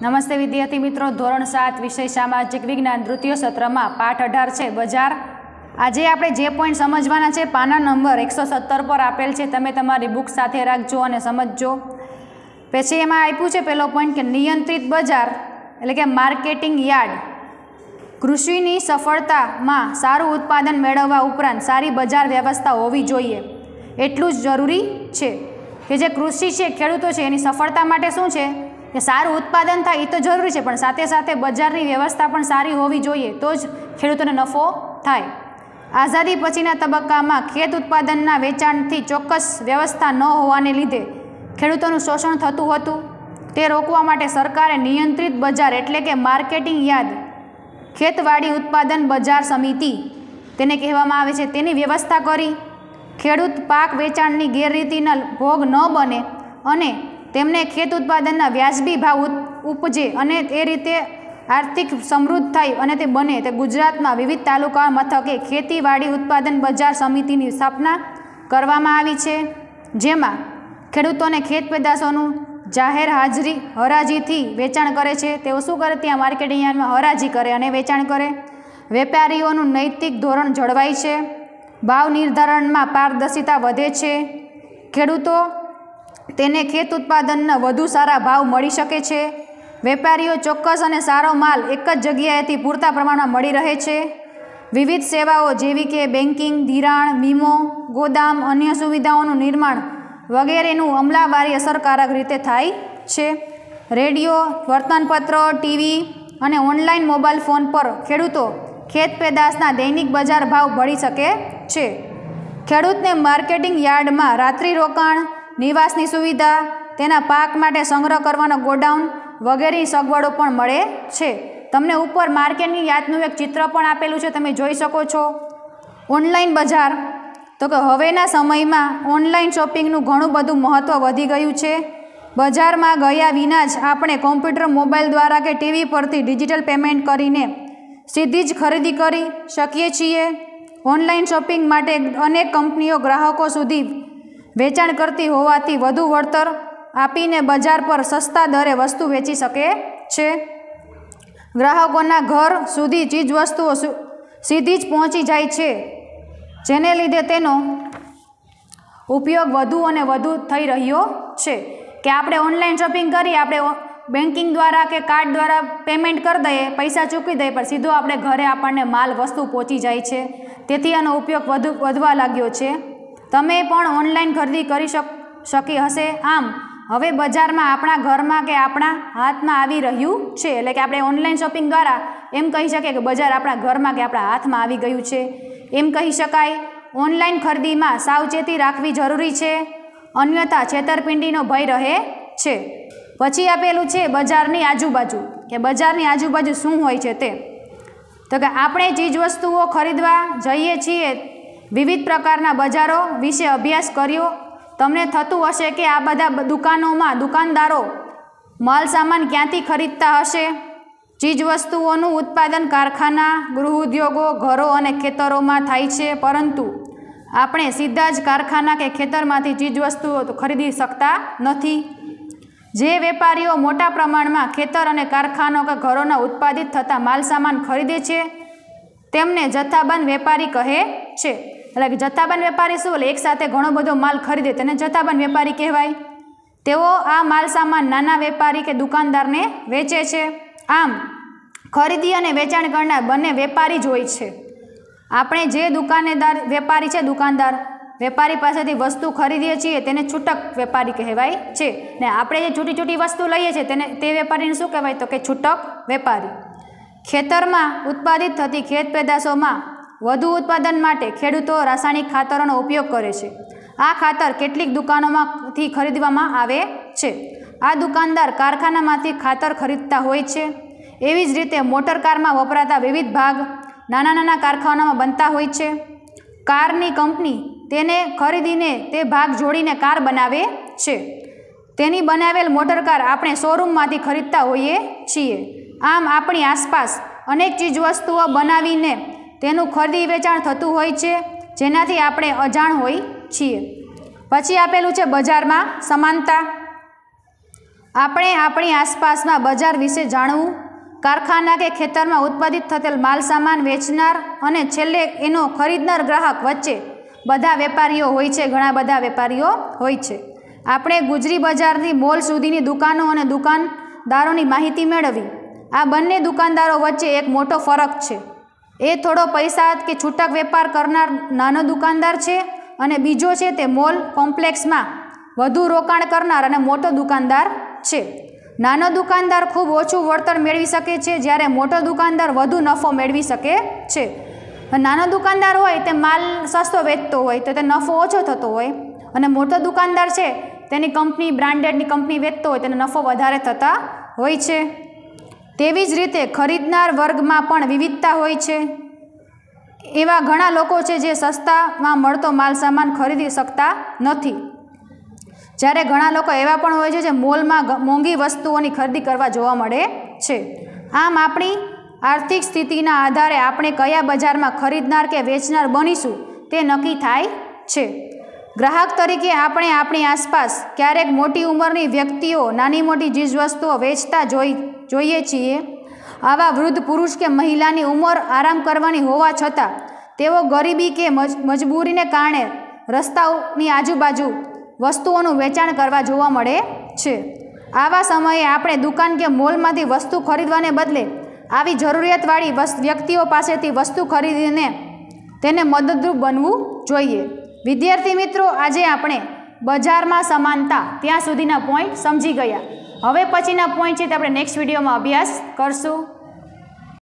નમસ્તે વિદ્યાર્થી મિત્રો ધોરણ સાત વિષય સામાજિક વિજ્ઞાન તૃતીય સત્રમાં પાઠ અઢાર છે બજાર આજે આપણે જે પોઈન્ટ સમજવાના છે પાના નંબર એકસો સત્તર પર આપેલ છે તમે તમારી બુક સાથે રાખજો અને સમજજો પછી એમાં આપ્યું છે પહેલો પોઈન્ટ કે નિયંત્રિત બજાર એટલે કે માર્કેટિંગ યાર્ડ કૃષિની સફળતામાં સારું ઉત્પાદન મેળવવા ઉપરાંત સારી બજાર વ્યવસ્થા હોવી જોઈએ એટલું જ જરૂરી છે કે જે કૃષિ છે ખેડૂતો છે એની સફળતા માટે શું છે કે સારું ઉત્પાદન થાય એ તો જરૂરી છે પણ સાથે સાથે બજારની વ્યવસ્થા પણ સારી હોવી જોઈએ તો જ ખેડૂતોને નફો થાય આઝાદી પછીના તબક્કામાં ખેત ઉત્પાદનના વેચાણથી ચોક્કસ વ્યવસ્થા ન હોવાને લીધે ખેડૂતોનું શોષણ થતું હતું તે રોકવા માટે સરકારે નિયંત્રિત બજાર એટલે કે માર્કેટિંગ યાદ ખેતવાડી ઉત્પાદન બજાર સમિતિ તેને કહેવામાં આવે છે તેની વ્યવસ્થા કરી ખેડૂત પાક વેચાણની ગેરરીતિના ભોગ ન બને અને તેમને ખેત ઉત્પાદનના વ્યાજબી ભાવ ઉપજે અને એ રીતે આર્થિક સમૃદ્ધ થાય અને તે બને તે ગુજરાતમાં વિવિધ તાલુકા મથકે ખેતીવાડી ઉત્પાદન બજાર સમિતિની સ્થાપના કરવામાં આવી છે જેમાં ખેડૂતોને ખેત પેદાશોનું જાહેર હાજરી હરાજીથી વેચાણ કરે છે તેઓ શું કરે ત્યાં માર્કેટિંગ યાર્ડમાં હરાજી કરે અને વેચાણ કરે વેપારીઓનું નૈતિક ધોરણ જળવાય છે ભાવ નિર્ધારણમાં પારદર્શિતા વધે છે ખેડૂતો તેને ખેત ઉત્પાદનના વધુ સારા ભાવ મળી શકે છે વેપારીઓ ચોક્કસ અને સારો માલ એક જ જગ્યાએથી પૂરતા પ્રમાણમાં મળી રહે છે વિવિધ સેવાઓ જેવી કે બેન્કિંગ ધિરાણ વીમો ગોદામ અન્ય સુવિધાઓનું નિર્માણ વગેરેનું અમલાવારી અસરકારક રીતે થાય છે રેડિયો વર્તનપત્રો ટીવી અને ઓનલાઈન મોબાઈલ ફોન પર ખેડૂતો ખેત પેદાશના દૈનિક બજાર ભાવ ભળી શકે છે ખેડૂતને માર્કેટિંગ યાર્ડમાં રાત્રિ રોકાણ નિવાસની સુવિધા તેના પાક માટે સંગ્રહ કરવાનો ગોડાઉન વગેરેની સગવડો પણ મળે છે તમને ઉપર માર્કેટની યાદનું એક ચિત્ર પણ આપેલું છે તમે જોઈ શકો છો ઓનલાઈન બજાર તો કે હવેના સમયમાં ઓનલાઈન શોપિંગનું ઘણું બધું મહત્ત્વ વધી ગયું છે બજારમાં ગયા વિના જ આપણે કોમ્પ્યુટર મોબાઈલ દ્વારા કે ટીવી પરથી ડિજિટલ પેમેન્ટ કરીને સીધી જ ખરીદી કરી શકીએ છીએ ઓનલાઈન શોપિંગ માટે અનેક કંપનીઓ ગ્રાહકો સુધી વેચાણ કરતી હોવાથી વધુ વળતર આપીને બજાર પર સસ્તા દરે વસ્તુ વેચી શકે છે ગ્રાહકોના ઘર સુધી ચીજવસ્તુઓ સીધી જ પહોંચી જાય છે જેને લીધે તેનો ઉપયોગ વધુ અને વધુ થઈ રહ્યો છે કે આપણે ઓનલાઈન શોપિંગ કરી આપણે બેન્કિંગ દ્વારા કે કાર્ડ દ્વારા પેમેન્ટ કરી દઈએ પૈસા ચૂકવી દઈએ પણ સીધો આપણે ઘરે આપણને માલ વસ્તુ પહોંચી જાય છે તેથી આનો ઉપયોગ વધુ વધવા લાગ્યો છે તમે પણ ઓનલાઈન ખરીદી કરી શકી હશે આમ હવે બજારમાં આપણા ઘરમાં કે આપણા હાથમાં આવી રહ્યું છે એટલે કે આપણે ઓનલાઈન શોપિંગ દ્વારા એમ કહી શકીએ કે બજાર આપણા ઘરમાં કે આપણા હાથમાં આવી ગયું છે એમ કહી શકાય ઓનલાઈન ખરીદીમાં સાવચેતી રાખવી જરૂરી છે અન્યથા છેતરપિંડીનો ભય રહે છે પછી આપેલું છે બજારની આજુબાજુ કે બજારની આજુબાજુ શું હોય છે તે તો કે આપણે ચીજવસ્તુઓ ખરીદવા જઈએ છીએ વિવિધ પ્રકારના બજારો વિશે અભ્યાસ કર્યો તમને થતું હશે કે આ બધા દુકાનોમાં દુકાનદારો માલસામાન ક્યાંથી ખરીદતા હશે ચીજવસ્તુઓનું ઉત્પાદન કારખાના ગૃહ ઉદ્યોગો ઘરો અને ખેતરોમાં થાય છે પરંતુ આપણે સીધા જ કારખાના કે ખેતરમાંથી ચીજવસ્તુઓ ખરીદી શકતા નથી જે વેપારીઓ મોટા પ્રમાણમાં ખેતર અને કારખાનો કે ઘરોના ઉત્પાદિત થતા માલસામાન ખરીદે છે તેમને જથ્થાબંધ વેપારી કહે છે એટલે કે જથ્થાબંધ વેપારી શું એટલે એકસાથે ઘણો બધો માલ ખરીદે તેને જથ્થાબંધ વેપારી કહેવાય તેઓ આ માલ સામાન નાના વેપારી કે દુકાનદારને વેચે છે આમ ખરીદી અને વેચાણ કરનાર બંને વેપારી જ હોય છે આપણે જે દુકાનેદાર વેપારી છે દુકાનદાર વેપારી પાસેથી વસ્તુ ખરીદીએ છીએ તેને છૂટક વેપારી કહેવાય છે ને આપણે જે છૂટી છૂટી વસ્તુ લઈએ છીએ તેને તે વેપારીને શું કહેવાય તો કે છૂટક વેપારી ખેતરમાં ઉત્પાદિત થતી ખેત પેદાશોમાં વધુ ઉત્પાદન માટે ખેડૂતો રાસાયણિક ખાતરોનો ઉપયોગ કરે છે આ ખાતર કેટલીક દુકાનોમાંથી ખરીદવામાં આવે છે આ દુકાનદાર કારખાનામાંથી ખાતર ખરીદતા હોય છે એવી જ રીતે મોટર કારમાં વપરાતા વિવિધ ભાગ નાના નાના કારખાનામાં બનતા હોય છે કારની કંપની તેને ખરીદીને તે ભાગ જોડીને કાર બનાવે છે તેની બનાવેલ મોટર કાર આપણે શોરૂમમાંથી ખરીદતા હોઈએ છીએ આમ આપણી આસપાસ અનેક ચીજવસ્તુઓ બનાવીને તેનું ખરીદી વેચાણ થતું હોય છે જેનાથી આપણે અજાણ હોય છીએ પછી આપેલું છે બજારમાં સમાનતા આપણે આપણી આસપાસમાં બજાર વિશે જાણવું કારખાના કે ખેતરમાં ઉત્પાદિત થયેલ માલસામાન વેચનાર અને છેલ્લે એનો ખરીદનાર ગ્રાહક વચ્ચે બધા વેપારીઓ હોય છે ઘણા બધા વેપારીઓ હોય છે આપણે ગુજરી બજારની મોલ સુધીની દુકાનો અને દુકાનદારોની માહિતી મેળવી આ બંને દુકાનદારો વચ્ચે એક મોટો ફરક છે એ થોડો પૈસા કે છૂટક વેપાર કરનાર નાનો દુકાનદાર છે અને બીજો છે તે મોલ કોમ્પ્લેક્સમાં વધુ રોકાણ કરનાર અને મોટો દુકાનદાર છે નાનો દુકાનદાર ખૂબ ઓછું વળતર મેળવી શકે છે જ્યારે મોટો દુકાનદાર વધુ નફો મેળવી શકે છે નાનો દુકાનદાર હોય તે માલ સસ્તો વેચતો હોય તો તે નફો ઓછો થતો હોય અને મોટો દુકાનદાર છે તેની કંપની બ્રાન્ડેડની કંપની વેચતો હોય તેને નફો વધારે થતા હોય છે તેવી જ રીતે ખરીદનાર વર્ગમાં પણ વિવિધતા હોય છે એવા ઘણા લોકો છે જે સસ્તામાં મળતો માલસામાન ખરીદી શકતા નથી જ્યારે ઘણા લોકો એવા પણ હોય છે જે મોલમાં મોંઘી વસ્તુઓની ખરીદી કરવા જોવા મળે છે આમ આપણી આર્થિક સ્થિતિના આધારે આપણે કયા બજારમાં ખરીદનાર કે વેચનાર બનીશું તે નક્કી થાય છે ગ્રાહક તરીકે આપણે આપણી આસપાસ ક્યારેક મોટી ઉંમરની વ્યક્તિઓ નાની મોટી ચીજવસ્તુઓ વેચતા જોઈ જોઈએ છીએ આવા વૃદ્ધ પુરુષ કે મહિલાની ઉંમર આરામ કરવાની હોવા છતાં તેઓ ગરીબી કે મજબૂરીને કારણે રસ્તાઓની આજુબાજુ વસ્તુઓનું વેચાણ કરવા જોવા મળે છે આવા સમયે આપણે દુકાન કે મોલમાંથી વસ્તુ ખરીદવાને બદલે આવી જરૂરિયાતવાળી વ્યક્તિઓ પાસેથી વસ્તુ ખરીદીને તેને મદદરૂપ બનવું જોઈએ વિદ્યાર્થી મિત્રો આજે આપણે બજારમાં સમાનતા ત્યાં સુધીના પોઈન્ટ સમજી ગયા હવે પછીના પોઈન્ટ છે તે આપણે નેક્સ્ટ વિડીયોમાં અભ્યાસ કરશું